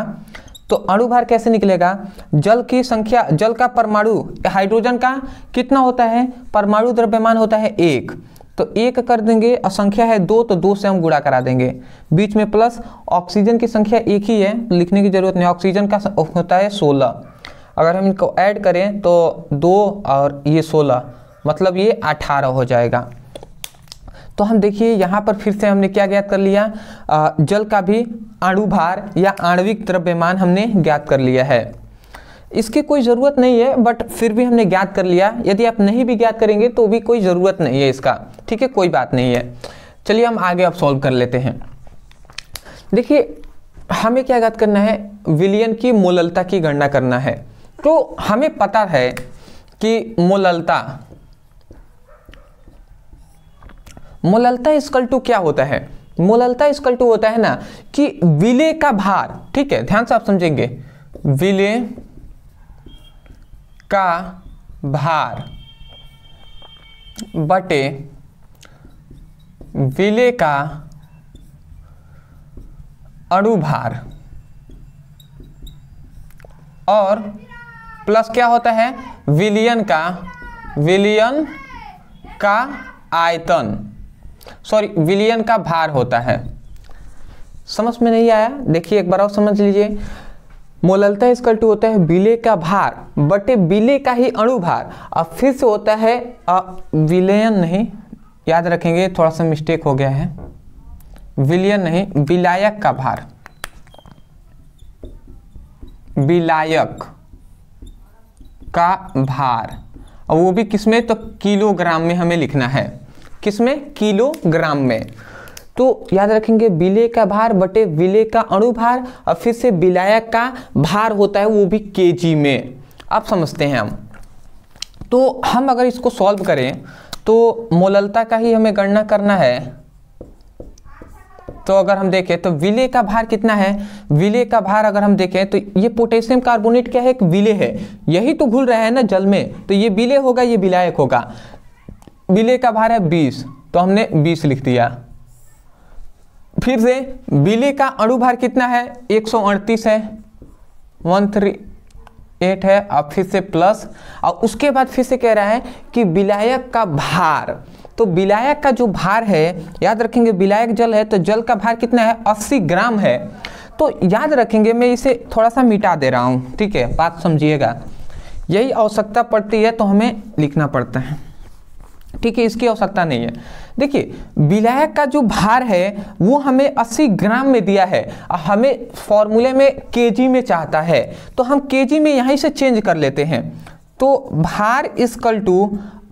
तो अणुभार कैसे निकलेगा जल की संख्या जल का परमाणु हाइड्रोजन का कितना होता है परमाणु द्रव्यमान होता है एक तो एक कर देंगे और संख्या है दो तो दो से हम गुड़ा करा देंगे बीच में प्लस ऑक्सीजन की संख्या एक ही है लिखने की जरूरत नहीं ऑक्सीजन का होता है सोलह अगर हम इनको ऐड करें तो दो और ये सोलह मतलब ये अठारह हो जाएगा तो हम देखिए यहाँ पर फिर से हमने क्या ज्ञात कर लिया आ, जल का भी आणु भार या आणविक द्रव्यमान हमने ज्ञात कर लिया है इसकी कोई ज़रूरत नहीं है बट फिर भी हमने ज्ञात कर लिया यदि आप नहीं भी ज्ञात करेंगे तो भी कोई ज़रूरत नहीं है इसका ठीक है कोई बात नहीं है चलिए हम आगे अब सॉल्व कर लेते हैं देखिए हमें क्या ज्ञात करना है विलियन की मोललता की गणना करना है तो हमें पता है कि मोललता मोललता स्कल टू क्या होता है मोललता स्कल टू होता है ना कि विले का भार ठीक है ध्यान से आप समझेंगे विले का भार बटे विले का अणुभार और प्लस क्या होता है विलियन का विलियन का आयतन सॉरी विलियन का भार होता है समझ में नहीं आया देखिए एक बार और समझ लीजिए मोललता इसकल टू होता है विले का भार बटे विले का ही अणुभार और फिर से होता है विलयन नहीं याद रखेंगे थोड़ा सा मिस्टेक हो गया है विलयन नहीं विलायक का भार विलायक का भार और वो भी किसमें तो किलोग्राम में हमें लिखना है किस में किलोग्राम में तो याद रखेंगे विलय का भार बटे विलय का अणुभार और फिर से विलायक का भार होता है वो भी जी में आप समझते हैं हम तो हम अगर इसको सॉल्व करें तो मोललता का ही हमें गणना करना है तो अगर हम देखें तो विले का भार कितना है विले का भार अगर हम देखें तो ये पोटेशियम कार्बोनेट क्या है एक विले है यही तो घुल रहा है ना जल में तो ये विले होगा ये विलायक होगा विलय का भार है बीस तो हमने बीस लिख दिया फिर से विलय का अणु भार कितना है एक है वन थ्री एट है और फिर से प्लस और उसके बाद फिर से कह रहा है कि विलायक का भार तो विलायक का जो भार है याद रखेंगे विलायक जल है तो जल का भार कितना है 80 ग्राम है तो याद रखेंगे मैं इसे थोड़ा सा मिटा दे रहा हूँ ठीक है बात समझिएगा यही आवश्यकता पड़ती है तो हमें लिखना पड़ता है ठीक है इसकी आवश्यकता नहीं है देखिए विलायक का जो भार है वो हमें 80 ग्राम में दिया है हमें फॉर्मूले में केजी में चाहता है तो हम केजी में यहीं से चेंज कर लेते हैं तो भार इसकल टू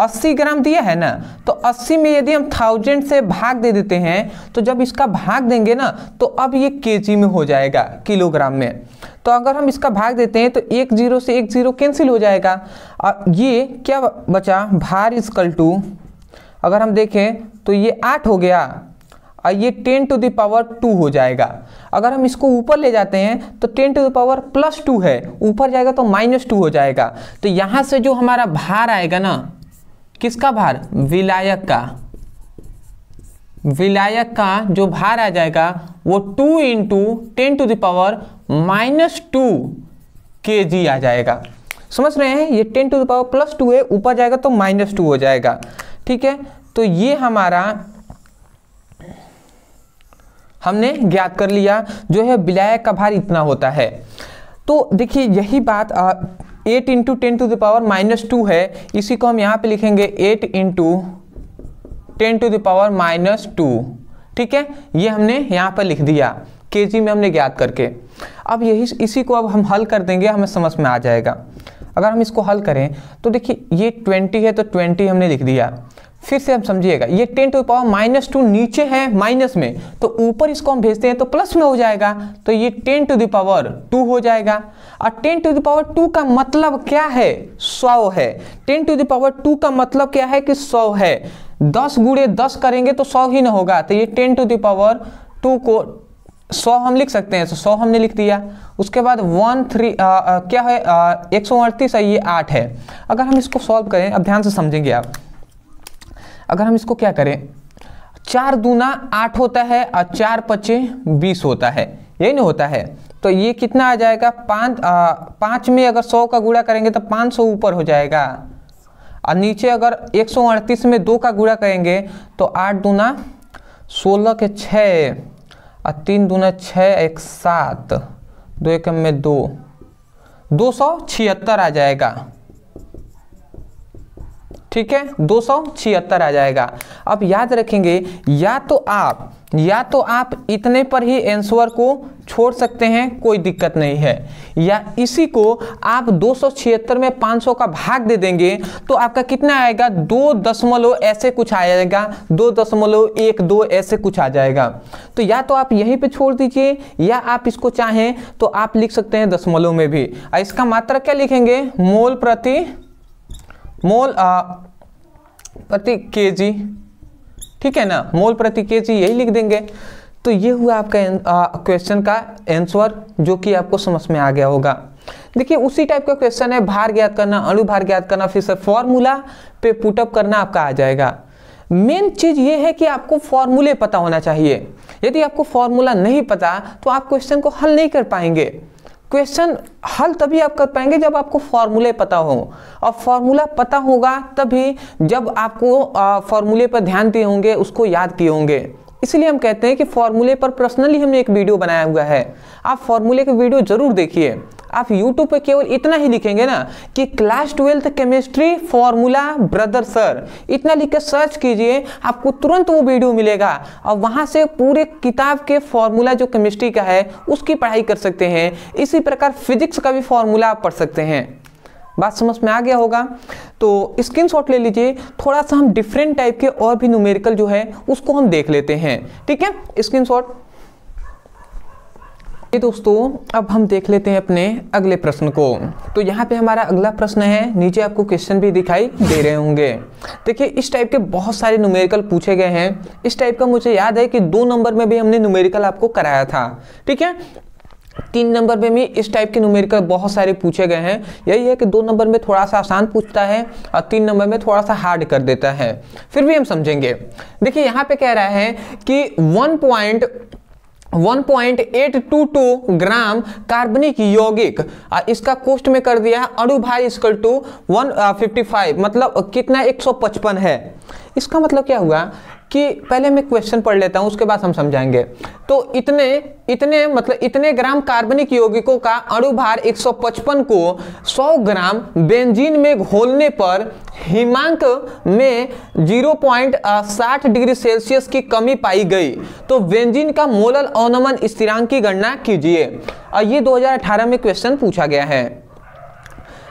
80 ग्राम दिया है ना तो 80 में यदि हम थाउजेंड से भाग दे देते हैं तो जब इसका भाग देंगे ना तो अब ये के में हो जाएगा किलोग्राम में तो अगर हम इसका भाग देते हैं तो एक जीरो से एक जीरो कैंसिल हो जाएगा और ये क्या बचा भार इसकल टू अगर हम देखें तो ये आठ हो गया ये टेन टू दावर टू हो जाएगा अगर हम इसको ऊपर ले जाते हैं तो ten to the power plus two है ऊपर जाएगा तो माइनस टू हो जाएगा तो यहाँ से जो हमारा भार आएगा ना किसका भार विलायक का विलायक का जो भार आ जाएगा वो two into ten to the power minus two K G आ जाएगा समझ रहे हैं ये ten to the power plus two है ऊपर जाएगा तो माइनस टू हो जाएगा ठीक है तो ये हमारा हमने ज्ञात कर लिया जो है विलय का भार इतना होता है तो देखिए यही बात eight into ten to the power minus two है इसी को हम यहाँ पे लिखेंगे eight into ten to the power minus two ठीक है ये हमने यहाँ पर लिख दिया के जी में हमने ज्ञात करके अब यही इसी को अब हम हल कर देंगे हमें समझ में आ जाएगा अगर हम इसको हल करें तो देखिए ये ट्वेंटी है तो ट्वेंटी हमने लिख दिया फिर से हम समझिएगा ये ten to power minus two नीचे है माइनस में तो ऊपर इसको हम भेजते हैं तो प्लस में हो जाएगा तो ये टेन टू दावर टू हो जाएगा और टेन टू दावर टू का मतलब क्या है सौ है टेन टू दावर टू का मतलब क्या है कि सौ है दस गुड़े दस करेंगे तो सौ ही ना होगा तो ये टेन टू दावर टू को सौ हम लिख सकते हैं तो सौ हमने लिख दिया उसके बाद वन थ्री क्या है एक सौ अड़तीस है ये आठ है अगर हम इसको सॉल्व करें अब ध्यान से समझेंगे आप अगर हम इसको क्या करें चार दूना आठ होता है और चार पचे बीस होता है यही नहीं होता है तो ये कितना आ जाएगा पाँच पाँच में अगर सौ का गुड़ा करेंगे तो पाँच सौ ऊपर हो जाएगा और नीचे अगर एक सौ अड़तीस में दो का गुड़ा करेंगे तो आठ दूना सोलह के छः और तीन दूना छः एक सात दो एक में दो दो सौ छिहत्तर आ जाएगा ठीक है दो सौ छिहत्तर आ जाएगा अब याद रखेंगे या तो आप या तो आप इतने पर ही एंसर को छोड़ सकते हैं कोई दिक्कत नहीं है या इसी को आप दो में 500 का भाग दे देंगे तो आपका कितना आएगा दो दशमलव ऐसे कुछ आ जाएगा दो दशमलव एक दो ऐसे कुछ आ जाएगा तो या तो आप यहीं पे छोड़ दीजिए या आप इसको चाहें तो आप लिख सकते हैं दशमलव में भी इसका मात्रा क्या लिखेंगे मोल प्रति मोल प्रति जी ठीक है ना मोल प्रति जी यही लिख देंगे तो ये हुआ आपका क्वेश्चन का आंसर जो कि आपको समझ में आ गया होगा देखिए उसी टाइप का क्वेश्चन है भार ज्ञात करना अणु भार ज्ञात करना फिर से फॉर्मूला पे पुटअप करना आपका आ जाएगा मेन चीज़ ये है कि आपको फॉर्मूले पता होना चाहिए यदि आपको फॉर्मूला नहीं पता तो आप क्वेश्चन को हल नहीं कर पाएंगे क्वेश्चन हल तभी आप कर पाएंगे जब आपको फॉर्मूले पता हो और फॉर्मूला पता होगा तभी जब आपको फॉर्मूले पर ध्यान दिए होंगे उसको याद किए होंगे इसलिए हम कहते हैं कि फॉर्मूले पर पर्सनली हमने एक वीडियो बनाया हुआ है आप फॉर्मूले के वीडियो ज़रूर देखिए आप YouTube पे केवल इतना ही लिखेंगे ना कि class twelfth chemistry formula brother sir इतना लिख के सर्च कीजिए आपको तुरंत वो वीडियो मिलेगा और वहाँ से पूरे किताब के फॉर्मूला जो केमिस्ट्री का है उसकी पढ़ाई कर सकते हैं इसी प्रकार फिजिक्स का भी फॉर्मूला आप पढ़ सकते हैं बात समझ में आ गया होगा तो स्क्रीन शॉट ले लीजिए थोड़ा सा हम डिफरेंट टाइप के और भी न्यूमेरिकल जो है उसको हम देख लेते हैं ठीक है स्क्रीन शॉट ये दोस्तों अब हम देख लेते हैं अपने अगले प्रश्न को तो यहाँ पे हमारा अगला प्रश्न है नीचे आपको क्वेश्चन भी दिखाई दे रहे होंगे देखिए इस टाइप के बहुत सारे न्यूमेरिकल पूछे गए हैं इस टाइप का मुझे याद है कि दो नंबर में भी हमने न्यूमेरिकल आपको कराया था ठीक है तीन नंबर में भी इस टाइप के न्यूमेरिकल बहुत सारे पूछे गए हैं यही है कि दो नंबर में थोड़ा सा आसान पूछता है और तीन नंबर में थोड़ा सा हार्ड कर देता है फिर भी हम समझेंगे देखिए यहाँ पे कह रहा है कि वन पॉइंट 1.822 ग्राम कार्बनिक यौगिक इसका कोष्ट में कर दिया है अणु भार इसकल टू वन मतलब कितना 155 है इसका मतलब क्या हुआ कि पहले मैं क्वेश्चन पढ़ लेता हूं उसके बाद हम समझाएंगे तो इतने इतने मतलब इतने ग्राम कार्बनिक यौगिकों का अणुभार 155 को 100 ग्राम बेंजीन में घोलने पर हिमांक में 0.60 डिग्री सेल्सियस की कमी पाई गई तो बेंजीन का मोलल अवनमन स्थिरांक की गणना कीजिए और ये 2018 में क्वेश्चन पूछा गया है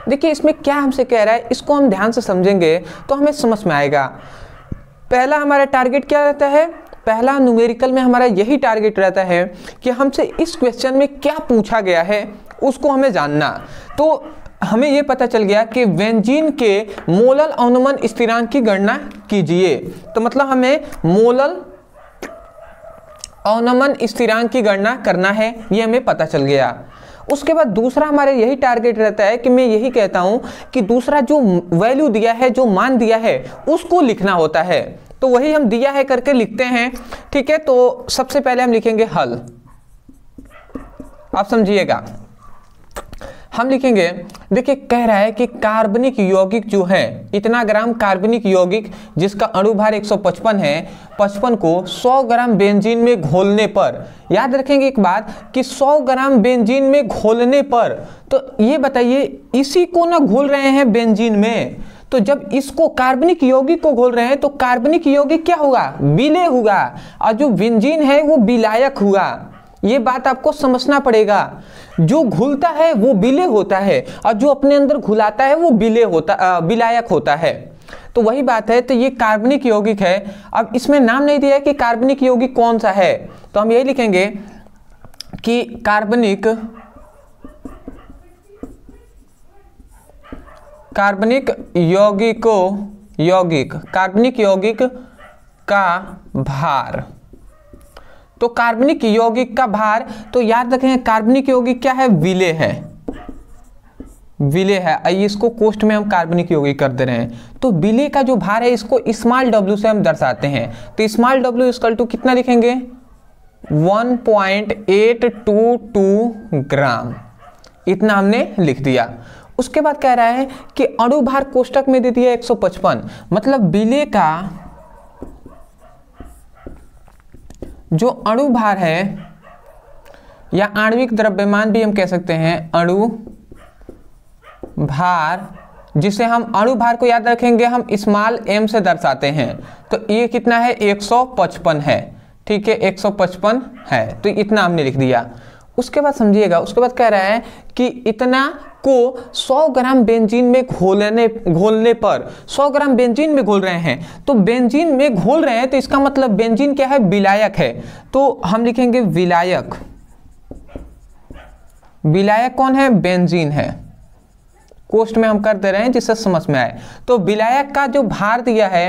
देखिए इसमें क्या हमसे कह रहा है इसको हम ध्यान से समझेंगे तो हमें समझ में आएगा पहला हमारा टारगेट क्या रहता है पहला न्यूमेरिकल में हमारा यही टारगेट रहता है कि हमसे इस क्वेश्चन में क्या पूछा गया है उसको हमें जानना तो हमें यह पता चल गया कि वेंजीन के मोलल अनुमन स्थिरांक की गणना कीजिए तो मतलब हमें मोलल अनुमन स्थिरांक की गणना करना है ये हमें पता चल गया उसके बाद दूसरा हमारे यही टारगेट रहता है कि मैं यही कहता हूं कि दूसरा जो वैल्यू दिया है जो मान दिया है उसको लिखना होता है तो वही हम दिया है करके लिखते हैं ठीक है तो सबसे पहले हम लिखेंगे हल आप समझिएगा हम लिखेंगे देखिए कह रहा है कि कार्बनिक यौगिक जो है इतना ग्राम कार्बनिक यौगिक जिसका अणुभार 155 है 55 को 100 ग्राम बेंजीन में घोलने पर याद रखेंगे एक बात कि 100 ग्राम बेंजीन में घोलने पर तो ये बताइए इसी को ना घोल रहे हैं बेंजीन में तो जब इसको कार्बनिक यौगिक को घोल रहे हैं तो कार्बनिक यौगिक क्या होगा विलय होगा और जो बेंजीन है वो विलायक हुआ ये बात आपको समझना पड़ेगा जो घुलता है वो बिले होता है और जो अपने अंदर घुलाता है वो बिले होता आ, बिलायक होता है तो वही बात है तो ये कार्बनिक यौगिक है अब इसमें नाम नहीं दिया कि कार्बनिक यौगिक कौन सा है तो हम यही लिखेंगे कि कार्बनिक कार्बनिक यौगिको यौगिक कार्बनिक यौगिक का भार तो कार्बनिक यौगिक का भार तो याद रखें कार्बनिक यौगिक क्या है विले है विले है आइए इसको कोष्ट में हम कार्बनिक यौगिक कर दे रहे हैं तो विले का जो भार है इसको स्मॉल डब्ल्यू से हम दर्शाते हैं तो स्मॉल डब्ल्यू इसकल टू कितना लिखेंगे 1.822 ग्राम इतना हमने लिख दिया उसके बाद कह रहा है कि अणुभार कोष्टक में दे दिया 155 मतलब विले का जो अणु भार है या आणविक द्रव्यमान भी हम कह सकते हैं अणु भार जिसे हम अणु भार को याद रखेंगे हम स्मॉल एम से दर्शाते हैं तो ये कितना है 155 है ठीक है 155 है तो इतना हमने लिख दिया उसके बाद समझिएगा उसके बाद कह रहा है कि इतना को 100 ग्राम बेंजीन में घोलने घोलने पर 100 ग्राम बेंजीन में घोल रहे हैं तो बेंजीन में घोल रहे हैं तो इसका मतलब बेंजीन क्या है विलायक है तो हम लिखेंगे विलायक विलायक कौन है बेंजीन है कोस्ट में हम कर दे रहे हैं जिससे समझ में आए तो विलायक का जो भार दिया है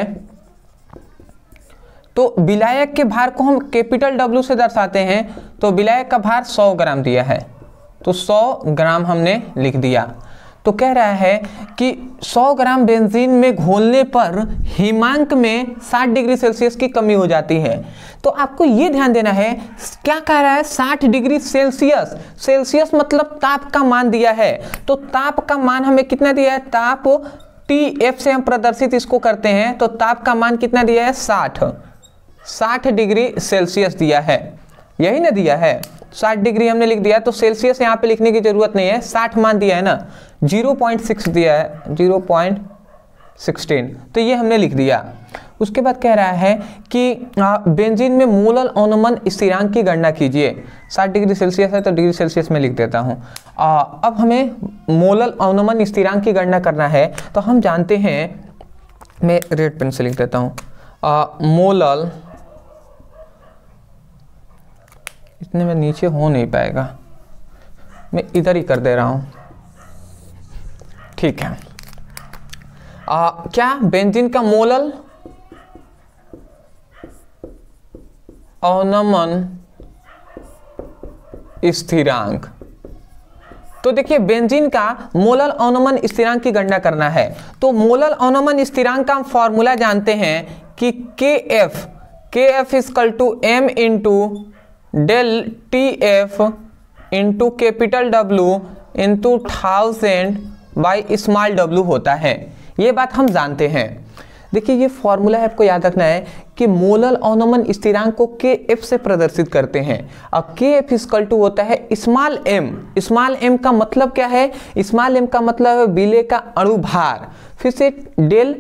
तो विलायक के भार को हम कैपिटल डब्ल्यू से दर्शाते हैं तो विलायक का भार 100 ग्राम दिया है तो 100 ग्राम हमने लिख दिया तो कह रहा है कि 100 ग्राम बेंजीन में घोलने पर हिमांक में 60 डिग्री सेल्सियस की कमी हो जाती है तो आपको ये ध्यान देना है क्या कह रहा है 60 डिग्री सेल्सियस सेल्सियस मतलब ताप का मान दिया है तो ताप का मान हमें कितना दिया है ताप टी एफ से हम प्रदर्शित इसको करते हैं तो ताप का मान कितना दिया है साठ साठ डिग्री सेल्सियस दिया है यही ना दिया है 60 डिग्री हमने लिख दिया तो सेल्सियस यहाँ पे लिखने की जरूरत नहीं है 60 मान दिया है ना 0.6 दिया है 0.16 तो ये हमने लिख दिया उसके बाद कह रहा है कि बेंजीन में मोलल अनुमन स्थिरांक की गणना कीजिए 60 डिग्री सेल्सियस है तो डिग्री सेल्सियस में लिख देता हूँ अब हमें मोलल अनुमन स्थिरांक की गणना करना है तो हम जानते हैं मैं रेड पेन से लिख देता हूँ मोलल इतने में नीचे हो नहीं पाएगा मैं इधर ही कर दे रहा हूँ ठीक है आ, क्या बेंजीन का मोलल अवनमन स्थिरांक तो देखिए बेंजीन का मोलल अवनमन स्थिरांक की गणना करना है तो मोलल अवनमन स्थिरांक का हम फॉर्मूला जानते हैं कि K F K F equal to M into del T F into capital W into thousand by small W होता है ये बात हम जानते हैं देखिए ये फॉर्मूला है आपको याद रखना है कि मोलल ऑनोमन स्थिरांक को के एफ से प्रदर्शित करते हैं अब के एफ इसकल टू होता है स्मॉल एम स्मॉल एम का मतलब क्या है स्मॉल एम का मतलब है बिले का अणुभार फिर से del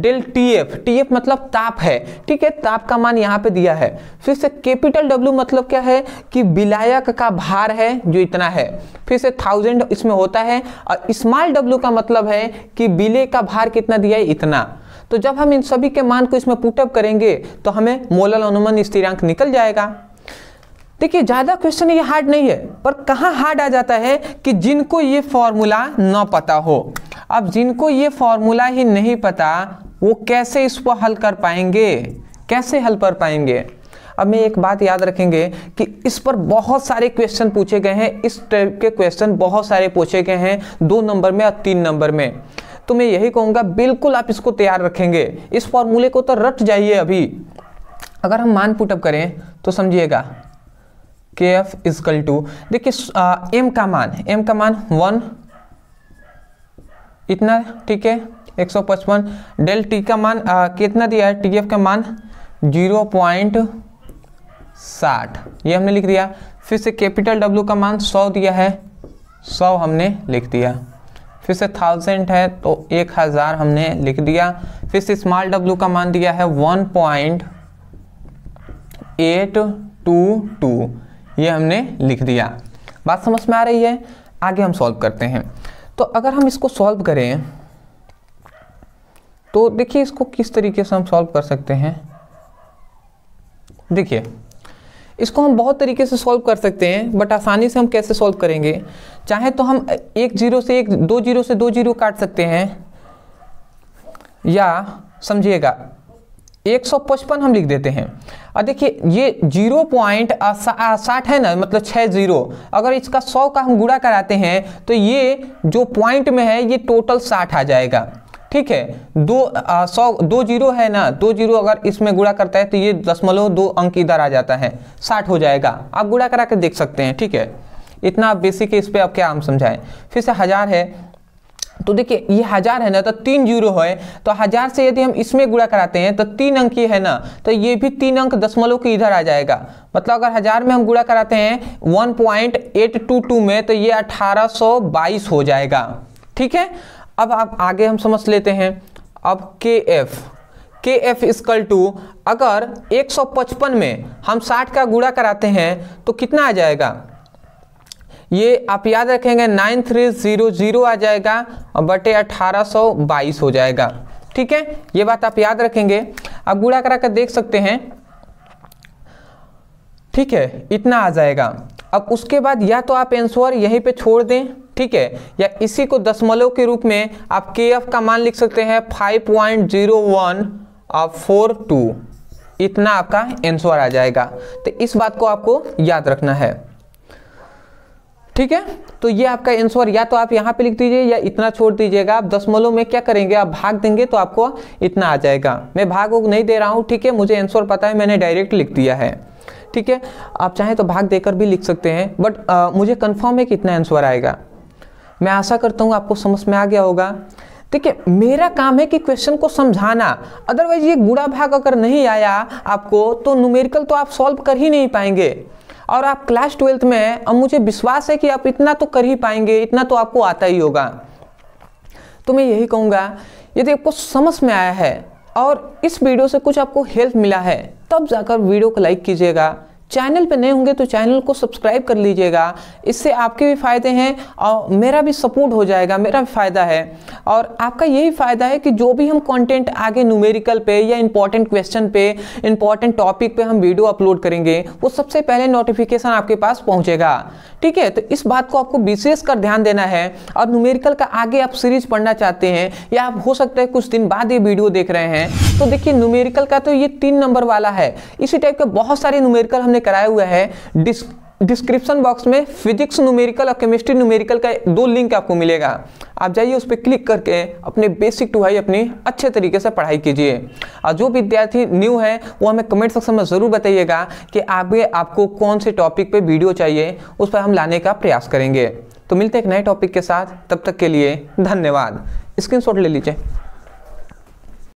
del T F T F मतलब ताप है ठीक है ताप का मान यहाँ पे दिया है फिर से कैपिटल डब्ल्यू मतलब क्या है कि विलायक का भार है जो इतना है फिर से थाउजेंड इसमें होता है और स्मॉल डब्ल्यू का मतलब है कि बिले का भार कितना दिया है इतना तो जब हम इन सभी के मान को इसमें पुटअप करेंगे तो हमें मोलल अनुमन स्थिरांक निकल जाएगा देखिए ज़्यादा क्वेश्चन ये हार्ड नहीं है पर कहाँ हार्ड आ जाता है कि जिनको ये फॉर्मूला न पता हो अब जिनको ये फॉर्मूला ही नहीं पता वो कैसे इसको हल कर पाएंगे कैसे हल कर पाएंगे अब मैं एक बात याद रखेंगे कि इस पर बहुत सारे क्वेश्चन पूछे गए हैं इस टाइप के क्वेश्चन बहुत सारे पूछे गए हैं दो नंबर में और तीन नंबर में तो मैं यही कहूंगा बिल्कुल आप इसको तैयार रखेंगे इस फॉर्मूले को तो रट जाइए अभी अगर हम मान पुटअप करें तो समझिएगा के एफ इजकल टू देखिए एम का मान एम का मान वन इतना ठीक है एक सौ पचपन डेल टी का मान आ, कितना दिया है टी एफ का मान जीरो पॉइंट साठ ये हमने लिख दिया फिर से कैपिटल डब्ल्यू का मान सौ दिया है सौ हमने लिख दिया फिर से थाउजेंड है तो एक हज़ार हमने लिख दिया फिर से स्मॉल डब्ल्यू का मान दिया है one point eight two two ये हमने लिख दिया बात समझ में आ रही है आगे हम सॉल्व करते हैं तो अगर हम इसको सॉल्व करें तो देखिए इसको किस तरीके से हम सॉल्व कर सकते हैं देखिए इसको हम बहुत तरीके से सॉल्व कर सकते हैं बट आसानी से हम कैसे सॉल्व करेंगे चाहे तो हम एक जीरो से एक दो जीरो से दो जीरो काट सकते हैं या समझिएगा 155 हम लिख देते हैं और देखिए ये जीरो पॉइंट साठ है ना मतलब छः जीरो अगर इसका सौ का हम गुड़ा कराते हैं तो ये जो पॉइंट में है ये टोटल साठ आ जाएगा ठीक है दो आ, सौ दो जीरो है ना दो जीरो अगर इसमें गुड़ा करता है तो ये दशमलव दो अंक इधर आ जाता है साठ हो जाएगा आप गुड़ा करा कर देख सकते हैं ठीक है इतना बेसिक है इस पर आप क्या आम समझाएं फिर से हज़ार है तो देखिए ये हज़ार है ना तो तीन जीरो है तो हज़ार से यदि हम इसमें गुड़ा कराते हैं तो तीन अंक ये है ना तो ये भी तीन अंक दशमलव के इधर आ जाएगा मतलब अगर हज़ार में हम गुड़ा कराते हैं one point eight two two में तो ये अठारह सौ बाईस हो जाएगा ठीक है अब आप आगे हम समझ लेते हैं अब के F K F is equal to अगर 155 में हम 60 का गुड़ा कराते हैं तो कितना आ जाएगा ये आप याद रखेंगे नाइन थ्री ज़ीरो ज़ीरो आ जाएगा और बटे अठारह सौ बाईस हो जाएगा ठीक है ये बात आप याद रखेंगे अब गुड़ा करा कर देख सकते हैं ठीक है इतना आ जाएगा अब उसके बाद या तो आप आंसर यहीं पे छोड़ दें ठीक है या इसी को दशमलव के रूप में आप के एफ का मान लिख सकते हैं five point zero one four two इतना आपका आंसर आ जाएगा तो इस बात को आपको याद रखना है ठीक है तो ये आपका आंसर या तो आप यहां पे लिख दीजिए या इतना छोड़ दीजिएगा आप दशमलव में क्या करेंगे आप भाग देंगे तो आपको इतना आ जाएगा मैं भाग नहीं दे रहा हूं ठीक है मुझे आंसर पता है मैंने डायरेक्ट लिख दिया है ठीक है आप चाहें तो भाग देकर भी लिख सकते हैं बट आ, मुझे कन्फर्म है कि इतना आंसर आएगा मैं आशा करता हूँ आपको समझ में आ गया होगा देखिए मेरा काम है कि क्वेश्चन को समझाना अदरवाइज ये गुड़ा भाग अगर नहीं आया आपको तो न्यूमेरिकल तो आप सॉल्व कर ही नहीं पाएंगे और आप क्लास ट्वेल्थ में अब मुझे विश्वास है कि आप इतना तो कर ही पाएंगे इतना तो आपको आता ही होगा तो मैं यही कहूँगा यदि आपको समझ में आया है और इस वीडियो से कुछ आपको हेल्प मिला है तब जाकर वीडियो को लाइक कीजिएगा चैनल पर नए होंगे तो चैनल को सब्सक्राइब कर लीजिएगा इससे आपके भी फ़ायदे हैं और मेरा भी सपोर्ट हो जाएगा मेरा भी फ़ायदा है और आपका यही फ़ायदा है कि जो भी हम कंटेंट आगे न्यूमेरिकल पे या इंपॉर्टेंट क्वेश्चन पे इंपॉर्टेंट टॉपिक पे हम वीडियो अपलोड करेंगे वो सबसे पहले नोटिफिकेशन आपके पास पहुँचेगा ठीक है तो इस बात को आपको विशेष कर ध्यान देना है और न्यूमेरिकल का आगे आप सीरीज पढ़ना चाहते हैं या आप हो सकता है कुछ दिन बाद ये वीडियो देख रहे हैं तो देखिए न्यूमेरिकल का तो ये तीन नंबर वाला है इसी टाइप के बहुत सारे न्यूमेरिकल हमने कराए हुए हैं डिस्क डिस्क्रिप्शन बॉक्स में फिजिक्स न्यूमेरिकल और केमिस्ट्री न्यूमेरिकल का दो लिंक आपको मिलेगा आप जाइए उस पर क्लिक करके अपने बेसिक टू हाई अपनी अच्छे तरीके से पढ़ाई कीजिए और जो विद्यार्थी न्यू है वो हमें कमेंट सेक्शन में ज़रूर बताइएगा कि आगे आपको कौन से टॉपिक पे वीडियो चाहिए उस पर हम लाने का प्रयास करेंगे तो मिलते हैं एक नए टॉपिक के साथ तब तक के लिए धन्यवाद स्क्रीन ले लीजिए